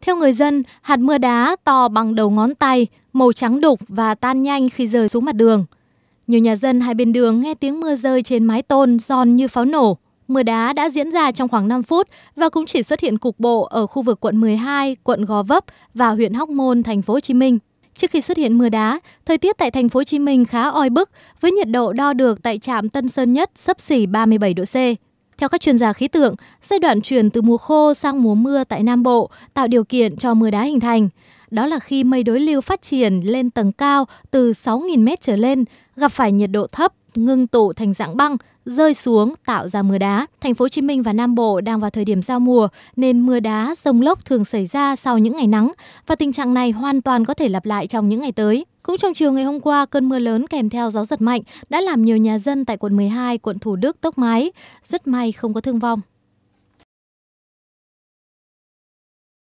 Theo người dân, hạt mưa đá to bằng đầu ngón tay, màu trắng đục và tan nhanh khi rơi xuống mặt đường. Nhiều nhà dân hai bên đường nghe tiếng mưa rơi trên mái tôn giòn như pháo nổ. Mưa đá đã diễn ra trong khoảng 5 phút và cũng chỉ xuất hiện cục bộ ở khu vực quận 12, quận Gò Vấp và huyện Hóc Môn, thành phố Hồ Chí Minh. Trước khi xuất hiện mưa đá, thời tiết tại thành phố Hồ Chí Minh khá oi bức với nhiệt độ đo được tại trạm Tân Sơn Nhất sấp xỉ 37 độ C. Theo các chuyên gia khí tượng, giai đoạn chuyển từ mùa khô sang mùa mưa tại Nam Bộ tạo điều kiện cho mưa đá hình thành đó là khi mây đối lưu phát triển lên tầng cao từ 6.000m trở lên, gặp phải nhiệt độ thấp, ngưng tụ thành dạng băng, rơi xuống tạo ra mưa đá. Thành phố Hồ Chí Minh và Nam Bộ đang vào thời điểm giao mùa nên mưa đá, rông lốc thường xảy ra sau những ngày nắng và tình trạng này hoàn toàn có thể lặp lại trong những ngày tới. Cũng trong chiều ngày hôm qua, cơn mưa lớn kèm theo gió giật mạnh đã làm nhiều nhà dân tại quận 12, quận Thủ Đức tốc mái. Rất may không có thương vong.